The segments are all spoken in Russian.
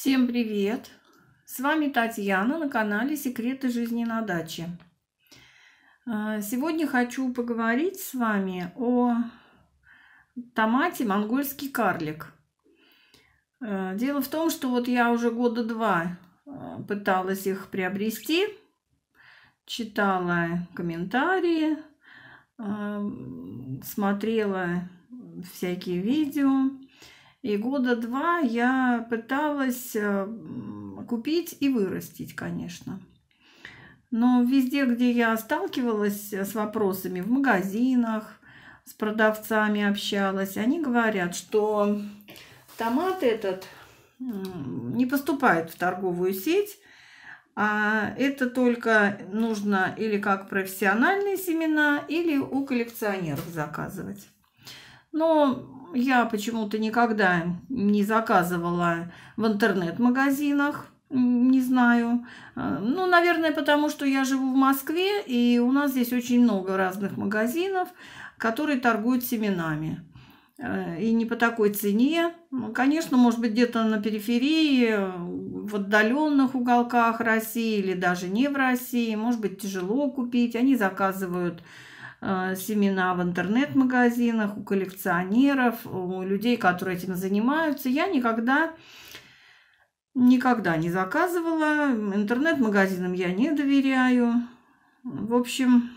Всем привет! С вами Татьяна на канале Секреты жизни на даче. А, сегодня хочу поговорить с вами о томате монгольский карлик. А, дело в том, что вот я уже года два а, пыталась их приобрести, читала комментарии, смотрела всякие видео. И года два я пыталась э, купить и вырастить, конечно. Но везде, где я сталкивалась э, с вопросами, в магазинах, с продавцами общалась, они говорят, что томат этот не поступает в торговую сеть, а это только нужно или как профессиональные семена, или у коллекционеров заказывать. Но я почему-то никогда не заказывала в интернет-магазинах. Не знаю. Э, ну, наверное, потому что я живу в Москве, и у нас здесь очень много разных магазинов, которые торгуют семенами. Э, и не по такой цене. Ну, конечно, может быть, где-то на периферии, э, в отдаленных уголках России или даже не в России. Может быть, тяжело купить. Они заказывают Э, семена в интернет-магазинах, у коллекционеров, у людей, которые этим занимаются. Я никогда никогда не заказывала. Интернет-магазинам я не доверяю. В общем,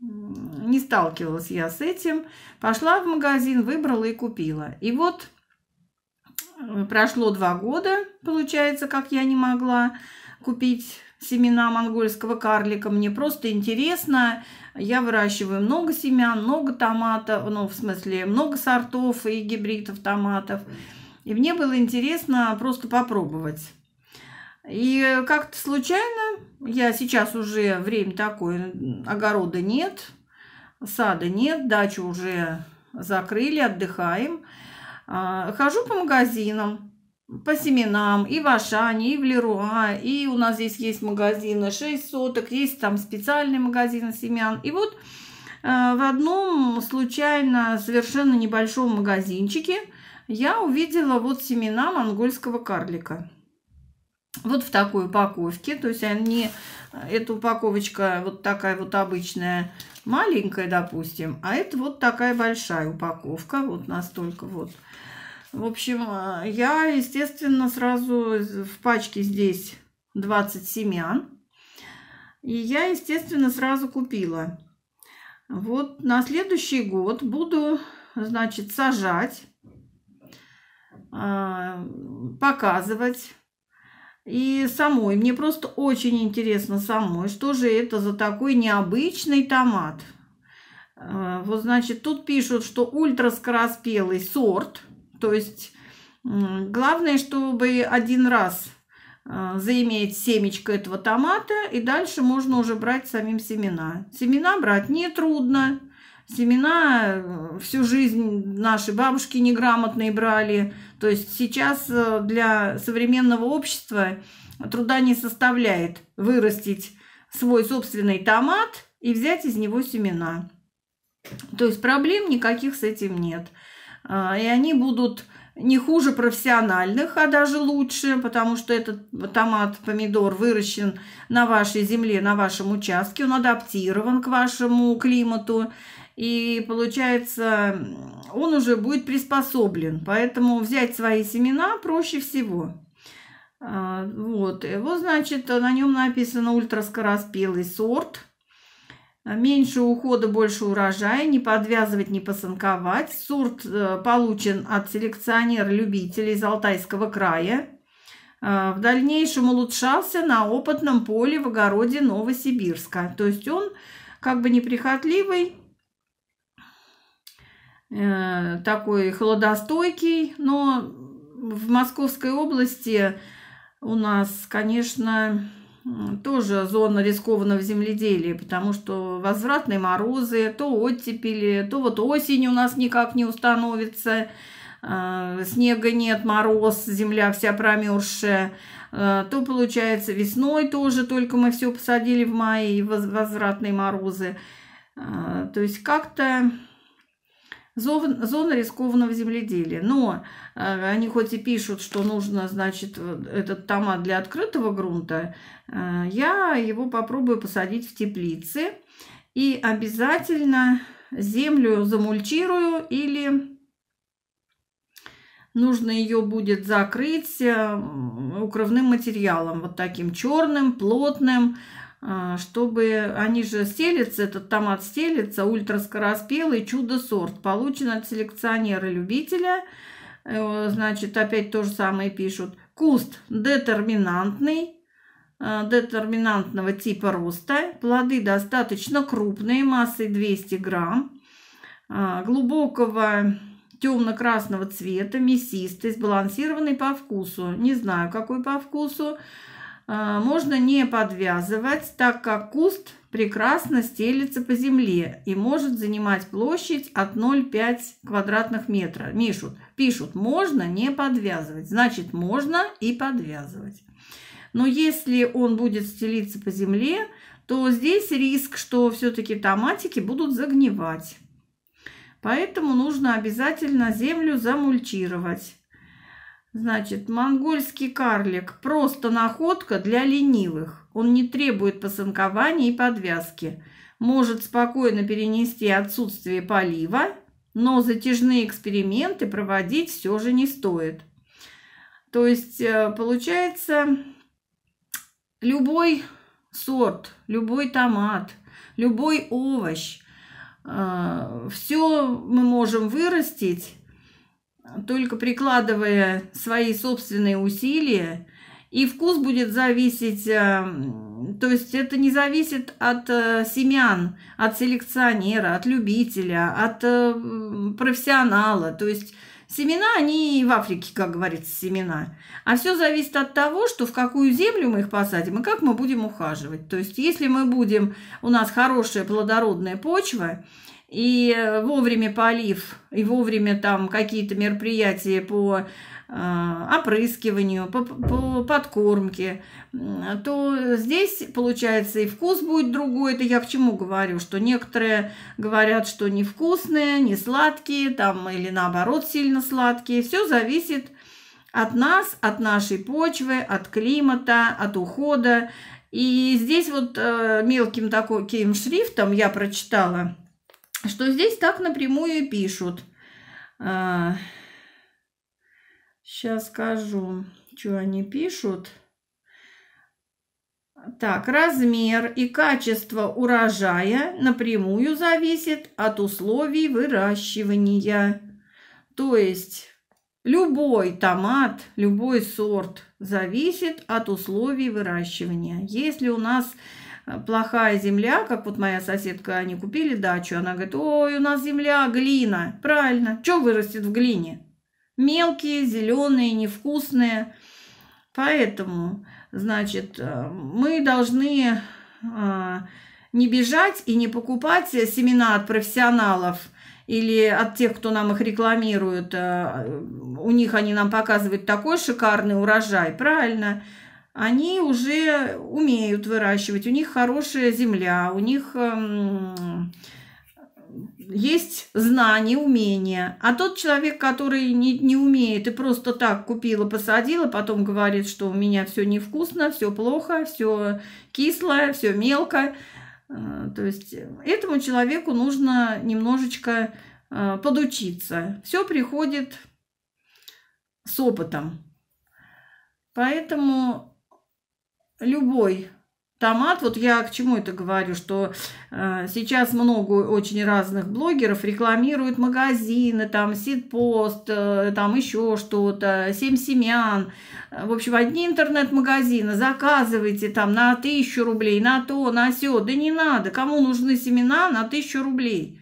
не сталкивалась я с этим. Пошла в магазин, выбрала и купила. И вот э, прошло два года, получается, как я не могла купить семена монгольского карлика. Мне просто интересно. Я выращиваю много семян, много томатов, ну, в смысле, много сортов и гибридов томатов. И мне было интересно просто попробовать. И как-то случайно, я сейчас уже время такое, огорода нет, сада нет, дачу уже закрыли, отдыхаем. А, хожу по магазинам, по семенам и в Ашане, и в Леруа, и у нас здесь есть магазины 6 соток, есть там специальные магазины семян. И вот э, в одном случайно совершенно небольшом магазинчике я увидела вот семена монгольского карлика. Вот в такой упаковке, то есть они, эта упаковочка вот такая вот обычная, маленькая, допустим, а это вот такая большая упаковка, вот настолько вот. В общем, а, я, естественно, сразу в пачке здесь 20 семян. И я, естественно, сразу купила. Вот на следующий год буду, значит, сажать, а, показывать. И самой, мне просто очень интересно самой, что же это за такой необычный томат. А, вот, значит, тут пишут, что ультраскороспелый сорт – то есть главное, чтобы один раз э, заиметь семечко этого томата, и дальше можно уже брать самим семена. Семена брать нетрудно. Семена э, всю жизнь наши бабушки неграмотные брали. То есть сейчас э, для современного общества труда не составляет вырастить свой собственный томат и взять из него семена. То есть проблем никаких с этим нет. А, и они будут не хуже профессиональных, а даже лучше, потому что этот томат, помидор выращен на вашей земле, на вашем участке, он адаптирован к вашему климату, и получается, он уже будет приспособлен, поэтому взять свои семена проще всего. А, вот, его, значит, на нем написано ультраскороспелый сорт – а меньше ухода, больше урожая, не подвязывать, не посанковать. Сорт э, получен от селекционера любителя из Алтайского края. Э, в дальнейшем улучшался на опытном поле в огороде Новосибирска. То есть он как бы неприхотливый, э, такой холодостойкий, но в Московской области у нас, конечно, тоже зона рискованного земледелия, потому что возвратные морозы, то оттепели, то вот осень у нас никак не установится, э, снега нет, мороз, земля вся промерзшая, э, то получается весной тоже только мы все посадили в мае возвратные морозы. Э, то есть как-то зона рискованного земледелия. Но э, они хоть и пишут, что нужно, значит, э, этот томат для открытого грунта, э, я его попробую посадить в теплице. И обязательно землю замульчирую или нужно ее будет закрыть укрывным материалом, вот таким черным, плотным, а, чтобы они же стелятся, этот томат стелится, ультраскороспелый чудо-сорт, получен от селекционера-любителя. Э, значит, опять то же самое пишут. Куст детерминантный, э, детерминантного типа роста. Плоды достаточно крупные, массой 200 грамм, а, глубокого темно-красного цвета, мясистый, сбалансированный по вкусу. Не знаю, какой по вкусу. А, можно не подвязывать, так как куст прекрасно стелится по земле и может занимать площадь от 0,5 квадратных метра. Мишут, пишут, можно не подвязывать. Значит, можно и подвязывать. Но если он будет стелиться по земле, то здесь риск, что все-таки томатики будут загнивать. Поэтому нужно обязательно землю замульчировать. Значит, монгольский карлик – просто находка для ленивых. Он не требует посынкования и подвязки. Может спокойно перенести отсутствие полива, но затяжные эксперименты проводить все же не стоит. То есть, э, получается, любой сорт, любой томат, любой овощ, э, все мы можем вырастить только прикладывая свои собственные усилия, и вкус будет зависеть, э, то есть это не зависит от э, семян, от селекционера, от любителя, от э, профессионала. То есть семена, они и в Африке, как говорится, семена. А все зависит от того, что в какую землю мы их посадим и как мы будем ухаживать. То есть если мы будем, у нас хорошая плодородная почва, и э, вовремя полив, и вовремя там какие-то мероприятия по э, опрыскиванию, по, по подкормке, то здесь, получается, и вкус будет другой. Это я к чему говорю, что некоторые говорят, что невкусные, не сладкие, там или наоборот сильно сладкие. Все зависит от нас, от нашей почвы, от климата, от ухода. И здесь вот э, мелким таким шрифтом я прочитала – что здесь так напрямую пишут. А, сейчас скажу, что они пишут. Так, размер и качество урожая напрямую зависит от условий выращивания. То есть любой томат, любой сорт зависит от условий выращивания. Если у нас плохая земля, как вот моя соседка, они купили дачу, она говорит, ой, у нас земля глина. Правильно, что вырастет в глине? Мелкие, зеленые, невкусные. Поэтому, значит, э, мы должны э, не бежать и не покупать семена от профессионалов или от тех, кто нам их рекламирует. Э, у них они нам показывают такой шикарный урожай, правильно? Правильно они уже умеют выращивать, у них хорошая земля, у них эм, есть знания, умения. А тот человек, который не, не умеет и просто так купила, посадила, потом говорит, что у меня все невкусно, все плохо, все кислое, все мелко. Э, то есть этому человеку нужно немножечко э, подучиться. Все приходит с опытом. Поэтому любой томат, вот я к чему это говорю, что э, сейчас много очень разных блогеров рекламируют магазины, там сидпост, э, там еще что-то, семь семян, в общем, одни интернет-магазины, заказывайте там на тысячу рублей, на то, на все, да не надо, кому нужны семена на тысячу рублей.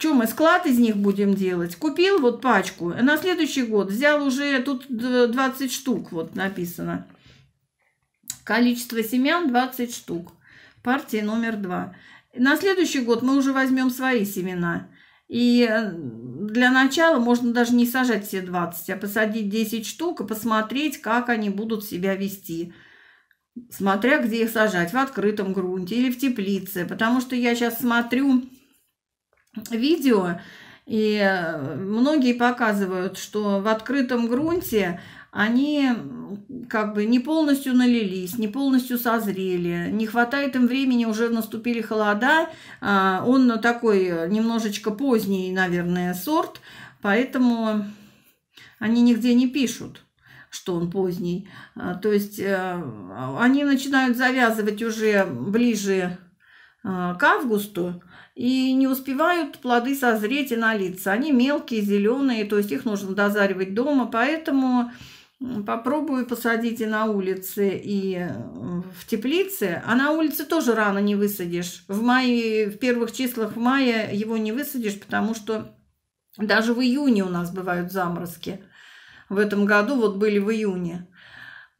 Что мы склад из них будем делать? Купил вот пачку, на следующий год взял уже, тут 20 штук вот написано – Количество семян 20 штук. Партия номер два. На следующий год мы уже возьмем свои семена. И э, для начала можно даже не сажать все 20, а посадить 10 штук и посмотреть, как они будут себя вести. Смотря где их сажать, в открытом грунте или в теплице. Потому что я сейчас смотрю видео, и э, многие показывают, что в открытом грунте они как бы не полностью налились, не полностью созрели, не хватает им времени, уже наступили холода. А, он такой немножечко поздний, наверное, сорт, поэтому они нигде не пишут что он поздний. А, то есть э, они начинают завязывать уже ближе а, к августу и не успевают плоды созреть и налиться. Они мелкие, зеленые, то есть их нужно дозаривать дома, поэтому попробую посадить и на улице, и в теплице. А на улице тоже рано не высадишь. В мае, в первых числах мая его не высадишь, потому что даже в июне у нас бывают заморозки. В этом году вот были в июне.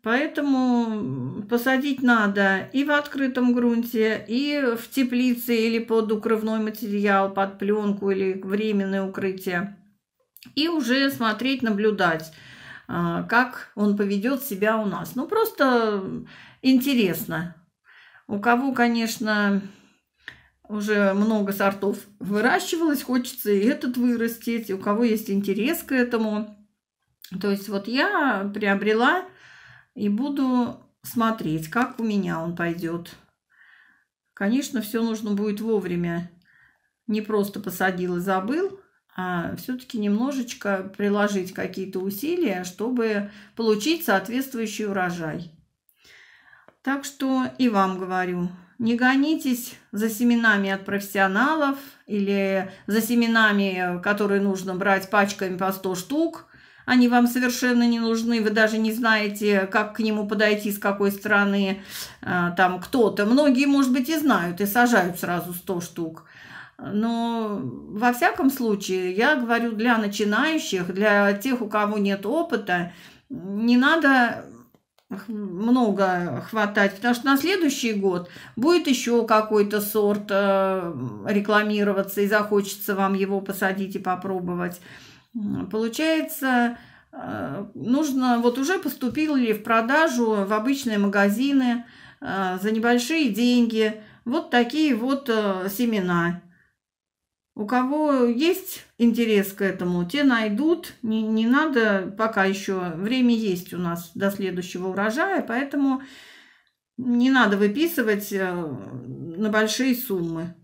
Поэтому посадить надо и в открытом грунте, и в теплице, или под укрывной материал, под пленку, или временное укрытие. И уже смотреть, наблюдать. А, как он поведет себя у нас. Ну, просто интересно. У кого, конечно, уже много сортов выращивалось, хочется и этот вырастить, у кого есть интерес к этому. То есть вот я приобрела и буду смотреть, как у меня он пойдет. Конечно, все нужно будет вовремя. Не просто посадил и забыл, а, все-таки немножечко приложить какие-то усилия, чтобы получить соответствующий урожай. Так что и вам говорю, не гонитесь за семенами от профессионалов или за семенами, которые нужно брать пачками по 100 штук. Они вам совершенно не нужны, вы даже не знаете, как к нему подойти, с какой стороны а, там кто-то. Многие, может быть, и знают, и сажают сразу 100 штук. Но во всяком случае, я говорю для начинающих, для тех, у кого нет опыта, не надо много хватать, потому что на следующий год будет еще какой-то сорт э, рекламироваться и захочется вам его посадить и попробовать. Получается, э, нужно, вот уже поступил ли в продажу в обычные магазины э, за небольшие деньги вот такие вот семена. У кого есть интерес к этому, те найдут. Не, не надо пока еще. Время есть у нас до следующего урожая, поэтому не надо выписывать э, на большие суммы.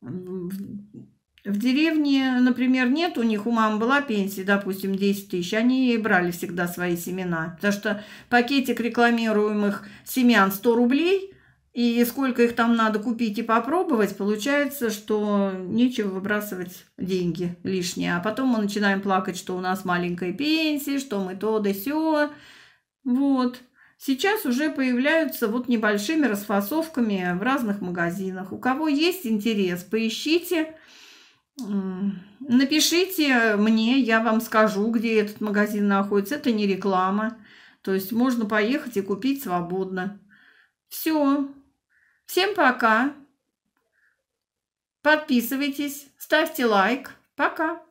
В деревне, например, нет, у них у мамы была пенсия, допустим, 10 тысяч, они брали всегда свои семена. Потому что пакетик рекламируемых семян 100 рублей – и сколько их там надо купить и попробовать, получается, что нечего выбрасывать деньги лишние. А потом мы начинаем плакать, что у нас маленькая пенсия, что мы то да сё. Вот. Сейчас уже появляются вот небольшими расфасовками в разных магазинах. У кого есть интерес, поищите, напишите мне, я вам скажу, где этот магазин находится. Это не реклама. То есть можно поехать и купить свободно. Все, Всем пока. Подписывайтесь, ставьте лайк. Пока.